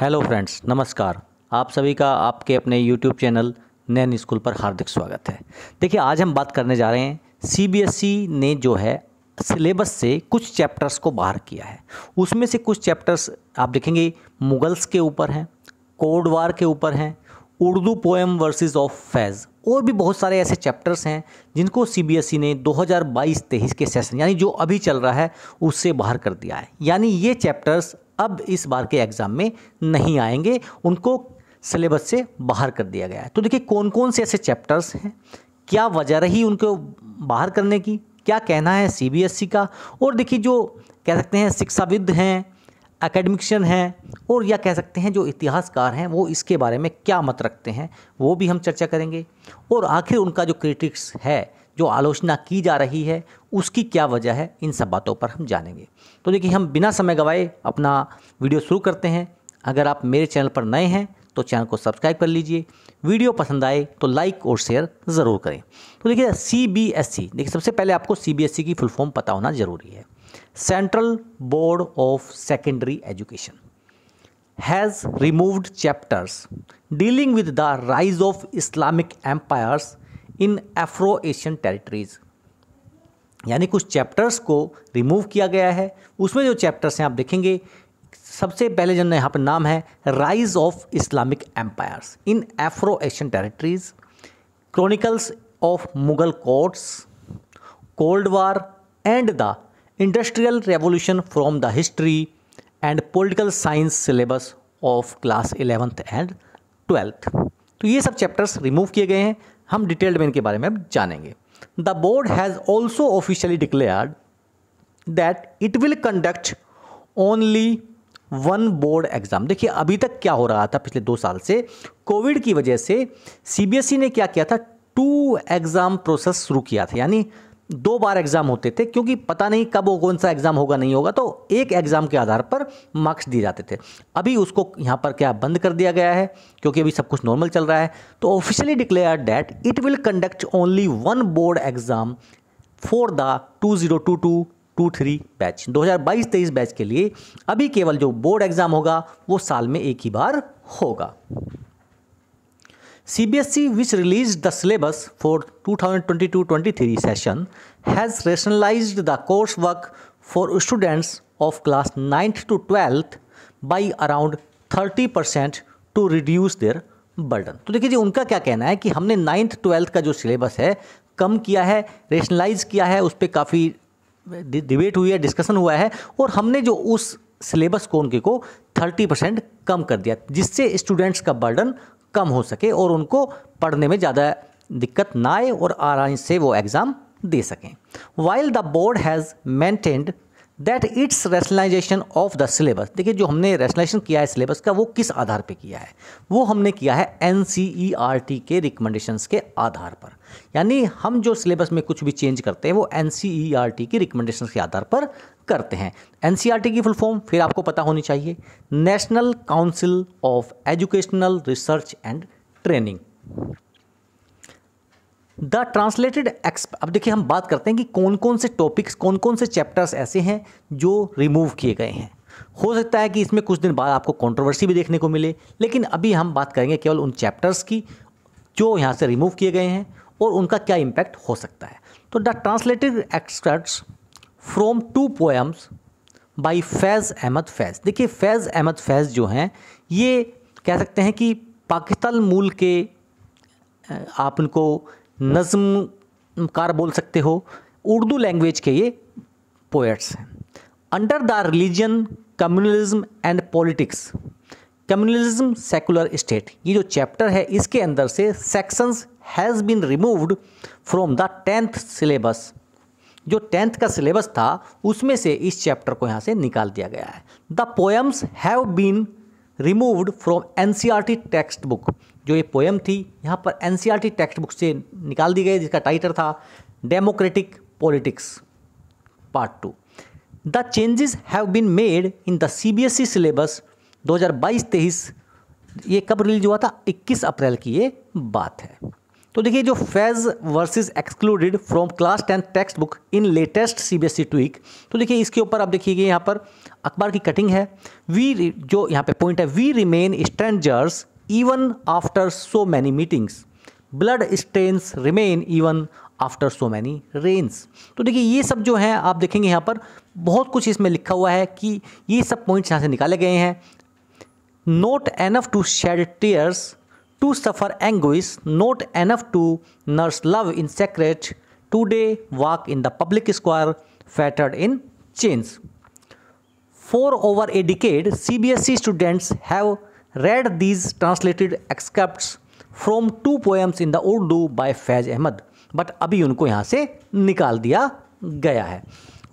Hello friends नमस्कार आप सभी का आपके अपने यूट्यूब चैनल नैन स्कूल पर हार्दिक स्वागत है देखिए आज हम बात करने जा रहे हैं सीबीएसई e ने जो है सिलेबस से कुछ चैप्टर्स को बाहर किया है उसमें से कुछ चैप्टर्स आप देखेंगे मुगल्स के ऊपर हैं कोड वार के ऊपर हैं Urdu poem verses of Faiz और भी बहुत सारे ऐसे चैप्टर्स हैं जिनको सी बी एस ई ने दो हज़ार बाईस तेईस के सेशन यानी जो अभी चल रहा है उससे बाहर कर दिया है यानी ये चैप्टर्स अब इस बार के एग्ज़ाम में नहीं आएंगे उनको सिलेबस से बाहर कर दिया गया है तो देखिए कौन कौन से ऐसे चैप्टर्स हैं क्या वजह रही उनको बाहर करने की क्या कहना है सीबीएसई e का और देखिए जो कह सकते हैं शिक्षाविद हैं एकेडमिक्शन हैं और या कह सकते हैं जो इतिहासकार हैं वो इसके बारे में क्या मत रखते हैं वो भी हम चर्चा करेंगे और आखिर उनका जो क्रिटिक्स है जो आलोचना की जा रही है उसकी क्या वजह है इन सब बातों पर हम जानेंगे तो देखिए हम बिना समय गवाए अपना वीडियो शुरू करते हैं अगर आप मेरे चैनल पर नए हैं तो चैनल को सब्सक्राइब कर लीजिए वीडियो पसंद आए तो लाइक और शेयर ज़रूर करें तो देखिए सी बी एस सी देखिए सबसे पहले आपको सी बी एस सी की फुल फॉर्म पता होना ज़रूरी है central board of secondary education has removed chapters dealing with the rise of Islamic empires in Afro Asian territories यानी कुछ चैप्टर्स को रिमूव किया गया है उसमें जो चैप्टर्स हैं आप देखेंगे सबसे पहले जो यहाँ पर नाम है rise of Islamic empires in Afro Asian territories chronicles of Mughal courts cold war and the industrial revolution from the history and political science syllabus of class eleventh and twelfth तो ये सब चैप्टर्स रिमूव किए गए हैं हम detailed में इनके बारे में अब जानेंगे the board has also officially declared that it will conduct only one board exam देखिए अभी तक क्या हो रहा था पिछले दो साल से कोविड की वजह से सीबीएसई e ने क्या किया था टू एग्ज़ाम प्रोसेस शुरू किया था यानी दो बार एग्ज़ाम होते थे क्योंकि पता नहीं कब वो कौन सा एग्ज़ाम होगा नहीं होगा तो एक एग्ज़ाम के आधार पर मार्क्स दिए जाते थे अभी उसको यहाँ पर क्या बंद कर दिया गया है क्योंकि अभी सब कुछ नॉर्मल चल रहा है तो officially declare that it will conduct only one board exam for the two zero two two two three batch दो हज़ार बाईस तेईस बैच के लिए अभी केवल जो बोर्ड एग्ज़ाम होगा वो साल में एक ही बार होगा two thousand twenty two twenty three 2022-23 session, the course work for students of class ninth to twelfth by around thirty 30% to reduce their burden तो देखिए जी उनका क्या कहना है कि हमने नाइन्थ ट्वेल्थ का जो सिलेबस है कम किया है रेशनलाइज किया है उस पर काफ़ी डिबेट हुई है डिस्कशन हुआ है और हमने जो उस सिलेबस को उनके को 30 परसेंट कम कर दिया जिससे स्टूडेंट्स का बर्डन कम हो सके और उनको पढ़ने में ज़्यादा दिक्कत ना आए और आराम से वो एग्ज़ाम दे सकें while the board has maintained that its rationalisation of the syllabus देखिए जो हमने रैशनलाइजेशन किया है सिलेबस का वो किस आधार पे किया है वो हमने किया है N C E R T के रिकमेंडेशंस के आधार पर यानी हम जो सिलेबस में कुछ भी चेंज करते हैं वो एन सी ई की रिकमेंडेशंस के आधार पर करते हैं एन सी आर टी की फुल फॉर्म फिर आपको पता होनी चाहिए national council of educational research and training the translated एक्सप अब देखिए हम बात करते हैं कि कौन कौन से टॉपिक्स कौन कौन से चैप्टर्स ऐसे हैं जो रिमूव किए गए हैं हो सकता है कि इसमें कुछ दिन बाद आपको कंट्रोवर्सी भी देखने को मिले लेकिन अभी हम बात करेंगे केवल उन चैप्टर्स की जो यहाँ से रिमूव किए गए हैं और उनका क्या इम्पैक्ट हो सकता है तो the translated experts from two poems by Faiz Ahmad Faiz देखिए फैज़ अहमद फैज़ जो हैं ये कह सकते हैं कि पाकिस्तान मूल के आप उनको कार बोल सकते हो उर्दू लैंग्वेज के ये पोएट्स हैं under the religion communalism and politics communalism secular state ये जो चैप्टर है इसके अंदर से sections has been removed from the tenth syllabus जो टेंथ का सिलेबस था उसमें से इस चैप्टर को यहाँ से निकाल दिया गया है the poems have been removed from N C R T text book जो ये पोएम थी यहाँ पर एन टेक्स्ट बुक से निकाल दी गई जिसका टाइटल था democratic politics part two the changes have been made in the C B S E syllabus बाईस तेईस ये कब रिलीज हुआ था 21 अप्रैल की ये बात है तो देखिए जो Faiz verses excluded from class tenth text book in latest C B S E tweak तो देखिए इसके ऊपर आप देखिए यहाँ पर अखबार की कटिंग है वी जो यहाँ पे पॉइंट है we remain strangers even after so many meetings. Blood stains remain even after so many rains तो देखिए ये सब जो है आप देखेंगे यहाँ पर बहुत कुछ इसमें लिखा हुआ है कि ये सब पॉइंट्स यहाँ से निकाले गए हैं not enough to shed tears to suffer anguish not enough to nurse love in secret today walk in the public square fettered in chains for over a decade C B S E students have read these translated excerpts from two poems in the Urdu by Faiz Ahmad. But अभी उनको यहाँ से निकाल दिया गया है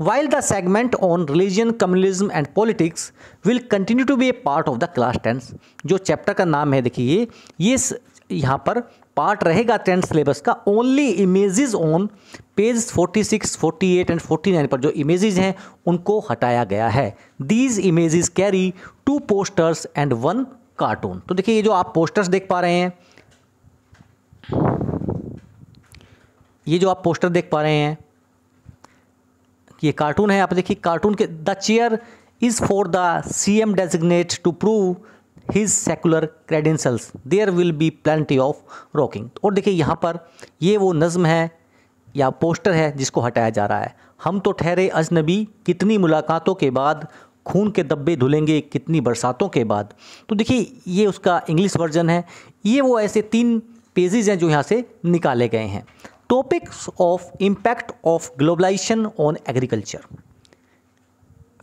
while the segment on religion communism and politics will continue to be a part of the class tenth जो chapter का नाम है देखिए ये यहाँ पर पार्ट रहेगा टेंथ सिलेबस का only images on page 46, 48 and 49 पर जो इमेजेस हैं उनको हटाया गया है these images carry two posters and one cartoon तो देखिए ये जो आप पोस्टर्स देख पा रहे हैं ये जो आप पोस्टर देख पा रहे हैं ये कार्टून है आप देखिए कार्टून के the chair is for the C M designate to prove his secular credentials there will be plenty of rocking और देखिए यहाँ पर ये वो नज़म है या पोस्टर है जिसको हटाया जा रहा है हम तो ठहरे अजनबी कितनी मुलाकातों के बाद खून के दब्बे धुलेंगे कितनी बरसातों के बाद तो देखिए ये उसका इंग्लिश वर्जन है ये वो ऐसे तीन पेजेज हैं जो यहाँ से निकाले गए हैं topics of impact of globalisation on agriculture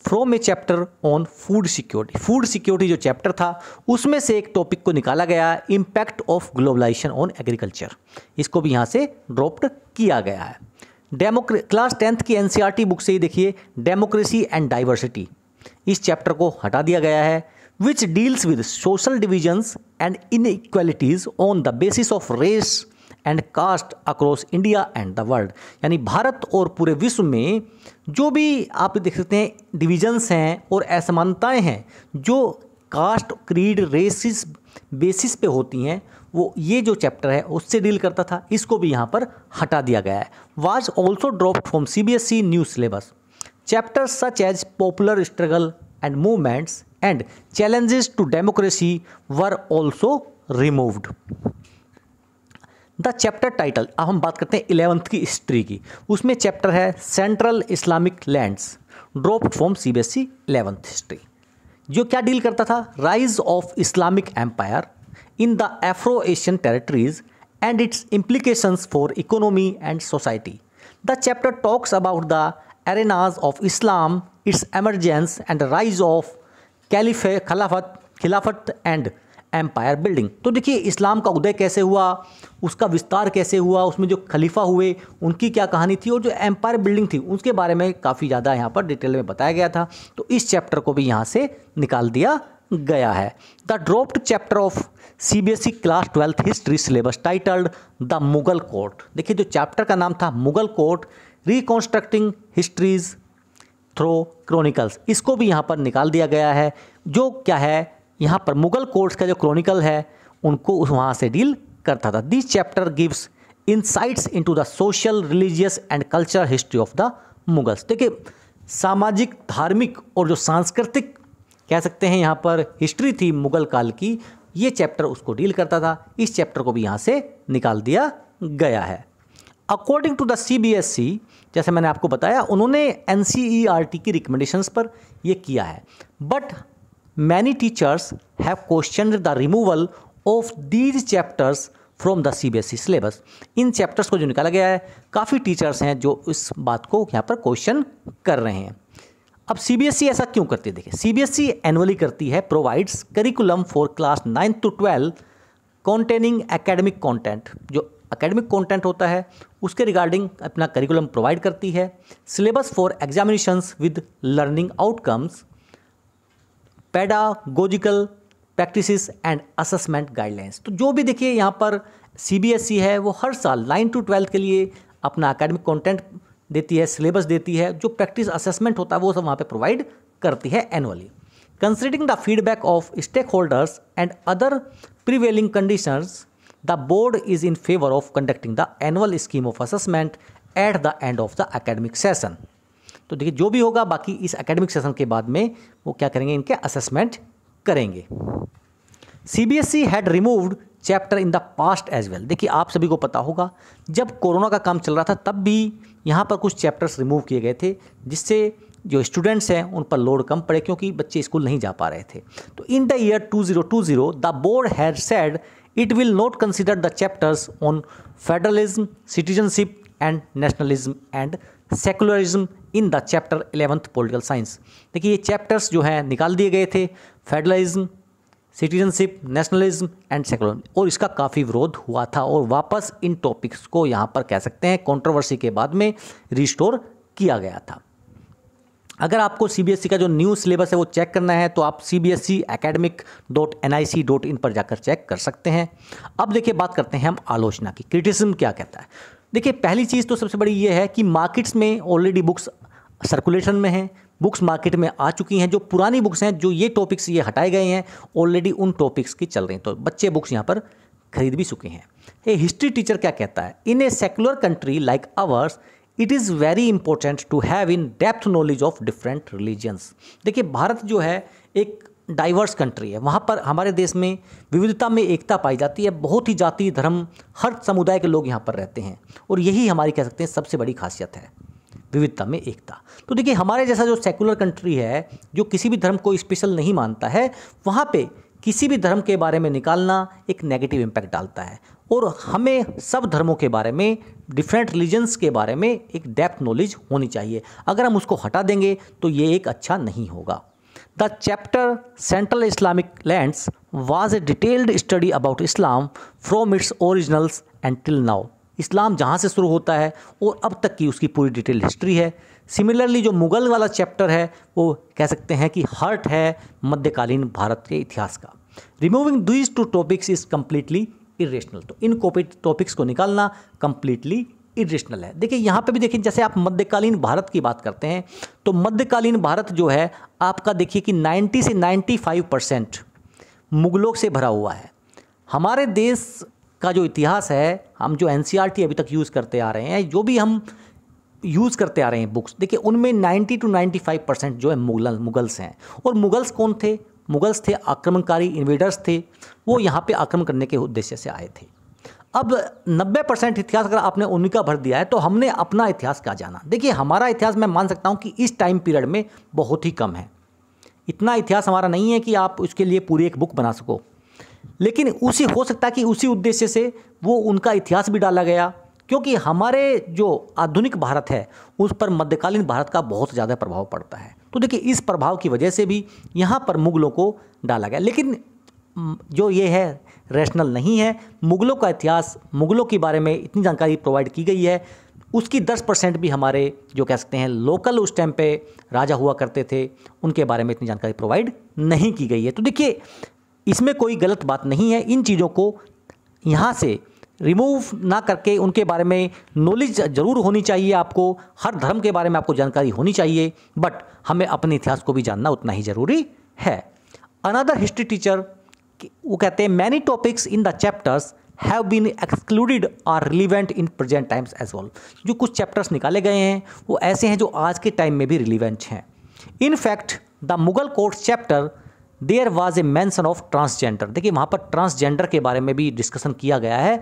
from a chapter on food security food security जो चैप्टर था उसमें से एक टॉपिक को निकाला गया है impact of globalisation on agriculture इसको भी यहाँ से ड्रॉप्ड किया गया है डेमोक्रे क्लास टेंथ की एनसीईआरटी बुक e से ही देखिए डेमोक्रेसी एंड डाइवर्सिटी इस चैप्टर को हटा दिया गया है which deals with social divisions and inequalities on the basis of race and caste across India and the world यानी भारत और पूरे विश्व में जो भी आप देख सकते हैं डिविजन्स हैं और असमानताएँ हैं जो कास्ट क्रीड रेसिस बेसिस पे होती हैं वो ये जो चैप्टर है उससे डील करता था इसको भी यहाँ पर हटा दिया गया है was also drop from C B S E new syllabus chapter such as popular struggle and movements and challenges to democracy were also removed the chapter title अब हम बात करते हैं इलेवंथ की हिस्ट्री की उसमें चैप्टर है central Islamic lands drop from C B S E eleventh history जो क्या डील करता था rise of Islamic empire in the Afro Asian territories and its implications for economy and society the chapter talks about the arenas of Islam, its emergence and rise of caliphate, खिलाफत खिलाफत and empire building तो देखिए इस्लाम का उदय कैसे हुआ उसका विस्तार कैसे हुआ उसमें जो खलीफा हुए उनकी क्या कहानी थी और जो एम्पायर बिल्डिंग थी उसके बारे में काफ़ी ज़्यादा यहाँ पर डिटेल में बताया गया था तो इस चैप्टर को भी यहाँ से निकाल दिया गया है the dropped chapter of C B S E class twelfth history syllabus titled the Mughal court देखिए जो चैप्टर का नाम था Mughal court reconstructing histories through chronicles इसको भी यहाँ पर निकाल दिया गया है जो क्या है यहाँ पर मुगल कोर्ट्स का जो क्रॉनिकल है उनको उस वहाँ से डील करता था this chapter gives insights into the social religious and culture history of the Mughals देखिए सामाजिक धार्मिक और जो सांस्कृतिक कह सकते हैं यहाँ पर हिस्ट्री थी मुगल काल की ये चैप्टर उसको डील करता था इस चैप्टर को भी यहाँ से निकाल दिया गया है अकॉर्डिंग टू द सी जैसे मैंने आपको बताया उन्होंने एन e की रिकमेंडेशंस पर यह किया है but many teachers have question the removal of these chapters from the C B S E syllabus इन चैप्टर्स को जो निकाला गया है काफ़ी टीचर्स हैं जो इस बात को यहाँ पर क्वेश्चन कर रहे हैं अब सी बी एस ई ऐसा क्यों करती है देखिए C B S E annually करती है provides curriculum for class ninth to twelve containing academic content जो अकेडमिक कंटेंट होता है उसके रिगार्डिंग अपना करिकुलम प्रोवाइड करती है syllabus for examinations with learning outcomes pedagogical practices and assessment guidelines तो जो भी देखिए यहाँ पर सीबीएसई e है वो हर साल नाइन टू ट्वेल्थ के लिए अपना अकेडमिक कंटेंट देती है सिलेबस देती है जो प्रैक्टिस असेसमेंट होता है वो सब वहाँ पे प्रोवाइड करती है annually considering the feedback of stakeholders and other prevailing conditions the board is in favour of conducting the annual scheme of assessment at the end of the academic session तो देखिए जो भी होगा बाकी इस academic session के बाद में वो क्या करेंगे इनके असेसमेंट करेंगे C B S E had removed chapter in the past as well देखिए आप सभी को पता होगा जब कोरोना का काम चल रहा था तब भी यहाँ पर कुछ चैप्टर्स रिमूव किए गए थे जिससे जो स्टूडेंट्स हैं उन पर लोड कम पड़े क्योंकि बच्चे स्कूल नहीं जा पा रहे थे तो in the year two two zero zero the board had said it will not consider the chapters on federalism, citizenship, and nationalism and secularism in the chapter eleventh political science देखिए ये chapters जो हैं निकाल दिए गए थे federalism citizenship nationalism and secular और इसका काफ़ी विरोध हुआ था और वापस इन टॉपिक्स को यहाँ पर कह सकते हैं कंट्रोवर्सी के बाद में रिस्टोर किया गया था अगर आपको सी e का जो न्यू सिलेबस है वो चेक करना है तो आप C B S E academic dot N I C dot in पर जाकर चेक कर सकते हैं अब देखिए बात करते हैं हम आलोचना की क्रिटिसिज्म क्या कहता है देखिए पहली चीज़ तो सबसे बड़ी ये है कि मार्केट्स में ऑलरेडी बुक्स सर्कुलेशन में हैं बुक्स मार्केट में आ चुकी हैं जो पुरानी बुक्स हैं जो ये टॉपिक्स ये हटाए गए हैं ऑलरेडी उन टॉपिक्स की चल रही हैं तो बच्चे बुक्स यहाँ पर खरीद भी चुके हैं ये हिस्ट्री टीचर क्या कहता है in a secular country like ours it is very important to have in depth knowledge of different religions देखिए भारत जो है एक डाइवर्स कंट्री है वहाँ पर हमारे देश में विविधता में एकता पाई जाती है बहुत ही जाति धर्म हर समुदाय के लोग यहाँ पर रहते हैं और यही हमारी कह सकते हैं सबसे बड़ी खासियत है विविधता में एकता तो देखिए हमारे जैसा जो सेकुलर कंट्री है जो किसी भी धर्म को स्पेशल नहीं मानता है वहाँ पे किसी भी धर्म के बारे में निकालना एक नेगेटिव इम्पैक्ट डालता है और हमें सब धर्मों के बारे में डिफरेंट रिलीजन्स के बारे में एक डेप्थ नॉलेज होनी चाहिए अगर हम उसको हटा देंगे तो ये एक अच्छा नहीं होगा the chapter central Islamic lands was a detailed study about Islam from its originals and till now Islam जहाँ से शुरू होता है और अब तक की उसकी पूरी डिटेल हिस्ट्री है सिमिलरली जो मुग़ल वाला चैप्टर है वो कह सकते हैं कि हर्ट है मध्यकालीन भारत के इतिहास का removing these two topics is completely irrational तो इन टॉपिक्स को निकालना कंप्लीटली इरेशनल है देखिए यहाँ पे भी देखिए जैसे आप मध्यकालीन भारत की बात करते हैं तो मध्यकालीन भारत जो है आपका देखिए कि 90 से 95 परसेंट मुगलों से भरा हुआ है हमारे देश का जो इतिहास है हम जो एन e अभी तक यूज़ करते आ रहे हैं जो भी हम यूज़ करते आ रहे हैं बुक्स देखिए उनमें 90 टू 95 परसेंट जो है मुगल मुगल्स हैं और मुगल्स कौन थे मुगल्स थे आक्रमणकारी इन्वेडर्स थे वो यहाँ पे आक्रमण करने के उद्देश्य से आए थे अब 90 परसेंट इतिहास अगर आपने उन्हीं का भर दिया है तो हमने अपना इतिहास क्या जाना देखिए हमारा इतिहास मैं मान सकता हूँ कि इस टाइम पीरियड में बहुत ही कम है इतना इतिहास हमारा नहीं है कि आप उसके लिए पूरी एक बुक बना सको लेकिन उसी हो सकता है कि उसी उद्देश्य से वो उनका इतिहास भी डाला गया क्योंकि हमारे जो आधुनिक भारत है उस पर मध्यकालीन भारत का बहुत ज़्यादा प्रभाव पड़ता है तो देखिए इस प्रभाव की वजह से भी यहाँ पर मुगलों को डाला गया लेकिन जो ये है रैशनल नहीं है मुगलों का इतिहास मुगलों के बारे में इतनी जानकारी प्रोवाइड की गई है उसकी दस परसेंट भी हमारे जो कह सकते हैं लोकल उस टाइम पे राजा हुआ करते थे उनके बारे में इतनी जानकारी प्रोवाइड नहीं की गई है तो देखिए इसमें कोई गलत बात नहीं है इन चीज़ों को यहाँ से रिमूव ना करके उनके बारे में नॉलेज जरूर होनी चाहिए आपको हर धर्म के बारे में आपको जानकारी होनी चाहिए बट हमें अपने इतिहास को भी जानना उतना ही ज़रूरी है अनदर हिस्ट्री टीचर वो कहते हैं many topics in the chapters have been excluded are relevant in present times as well जो कुछ चैप्टर्स निकाले गए हैं वो ऐसे हैं जो आज के टाइम में भी रिलीवेंट हैं in fact the Mughal court chapter there was a mention of transgender देखिए वहाँ पर ट्रांसजेंडर के बारे में भी डिस्कशन किया गया है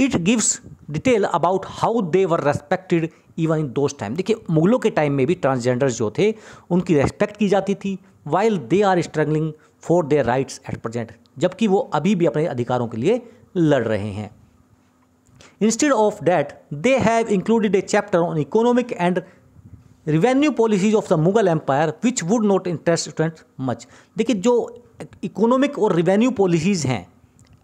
it gives detail about how they were respected even in those time देखिए मुगलों के टाइम में भी ट्रांसजेंडर जो थे उनकी रेस्पेक्ट की जाती थी while they are struggling for their rights at present जबकि वो अभी भी अपने अधिकारों के लिए लड़ रहे हैं instead of that they have included a chapter on economic and revenue policies of the Mughal empire which would not interest student much देखिए जो इकोनॉमिक और रिवेन्यू पॉलिसीज़ हैं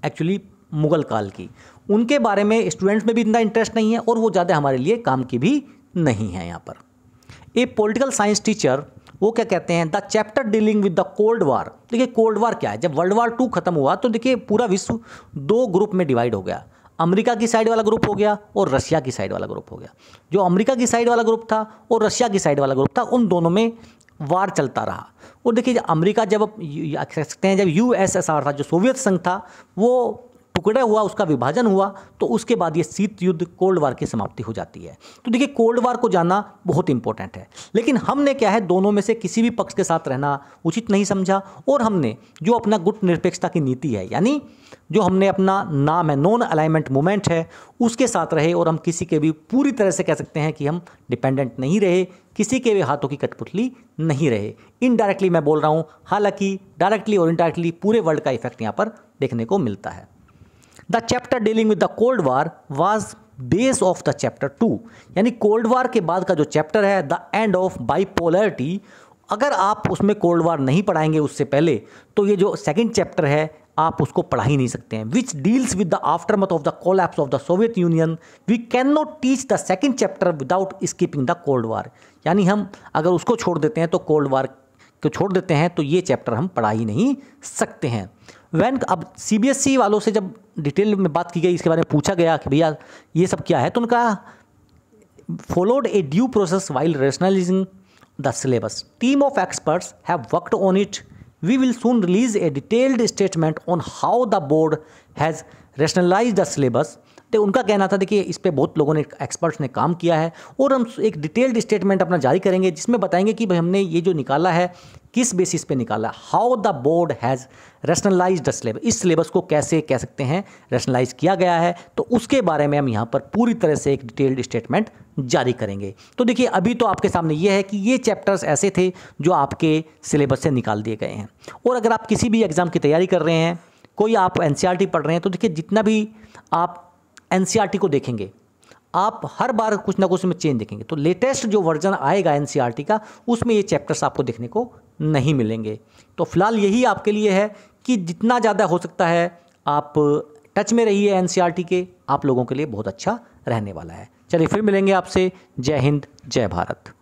एक्चुअली मुग़ल काल की उनके बारे में स्टूडेंट्स में भी इतना इंटरेस्ट नहीं है और वो ज़्यादा हमारे लिए काम की भी नहीं है यहाँ पर ए पॉलिटिकल साइंस टीचर वो क्या कहते हैं the chapter dealing with the cold war देखिए कोल्ड वार क्या है जब वर्ल्ड वार टू खत्म हुआ तो देखिए पूरा विश्व दो ग्रुप में डिवाइड हो गया अमेरिका की साइड वाला ग्रुप हो गया और रशिया की साइड वाला ग्रुप हो गया जो अमेरिका की साइड वाला ग्रुप था और रशिया की साइड वाला ग्रुप था उन दोनों में वार चलता रहा और देखिए अमेरिका जब सकते हैं जब यू था जो सोवियत संघ था वो टुकड़ा हुआ उसका विभाजन हुआ तो उसके बाद ये शीत युद्ध कोल्ड वार की समाप्ति हो जाती है तो देखिए कोल्ड वार को जानना बहुत इंपॉर्टेंट है लेकिन हमने क्या है दोनों में से किसी भी पक्ष के साथ रहना उचित नहीं समझा और हमने जो अपना गुट निरपेक्षता की नीति है यानी जो हमने अपना नाम है नॉन अलाइनमेंट मूवमेंट है उसके साथ रहे और हम किसी के भी पूरी तरह से कह सकते हैं कि हम डिपेंडेंट नहीं रहे किसी के भी हाथों की कठपुतली नहीं रहे इनडायरेक्टली मैं बोल रहा हूँ हालांकि डायरेक्टली और इनडायरेक्टली पूरे वर्ल्ड का इफेक्ट यहाँ पर देखने को मिलता है the chapter dealing with the cold war was base of the chapter two यानी कोल्ड वार के बाद का जो चैप्टर है द एंड ऑफ बाईपोलरिटी अगर आप उसमें कोल्ड वार नहीं पढ़ाएंगे उससे पहले तो ये जो सेकंड चैप्टर है आप उसको पढ़ा ही नहीं सकते हैं which deals with the aftermath of the collapse of the Soviet Union we can not teach the second chapter without skipping the cold war यानी हम अगर उसको छोड़ देते हैं तो कोल्ड वार को छोड़ देते हैं तो ये चैप्टर हम पढ़ा ही नहीं सकते हैं वैन अब सी बी एस ई वालों से जब डिटेल में बात की गई इसके बारे में पूछा गया कि भैया ये सब क्या है तो उनका followed a due process while rationalising the syllabus team of experts have worked on it we will soon release a detailed statement on how the board has rationalise the syllabus तो उनका कहना था कि इस पर बहुत लोगों ने एक्सपर्ट्स ने काम किया है और हम एक डिटेल्ड स्टेटमेंट अपना जारी करेंगे जिसमें बताएंगे कि भाई हमने ये जो निकाला है किस बेसिस पे निकाला how the board has rationalise the syllabus इस सिलेबस को कैसे कह सकते हैं रेशनलाइज किया गया है तो उसके बारे में हम यहाँ पर पूरी तरह से एक डिटेल्ड स्टेटमेंट जारी करेंगे तो देखिए अभी तो आपके सामने ये है कि ये चैप्टर्स ऐसे थे जो आपके सिलेबस से निकाल दिए गए हैं और अगर आप किसी भी एग्ज़ाम की तैयारी कर रहे हैं कोई आप एन e पढ़ रहे हैं तो देखिए जितना भी आप एन e को देखेंगे आप हर बार कुछ ना कुछ उसमें चेंज देखेंगे तो लेटेस्ट जो वर्जन आएगा एन e का उसमें ये चैप्टर्स आपको देखने को नहीं मिलेंगे तो फ़िलहाल यही आपके लिए है कि जितना ज़्यादा हो सकता है आप टच में रहिए एन के आप लोगों के लिए बहुत अच्छा रहने वाला है चलिए फिर मिलेंगे आपसे जय हिंद जय भारत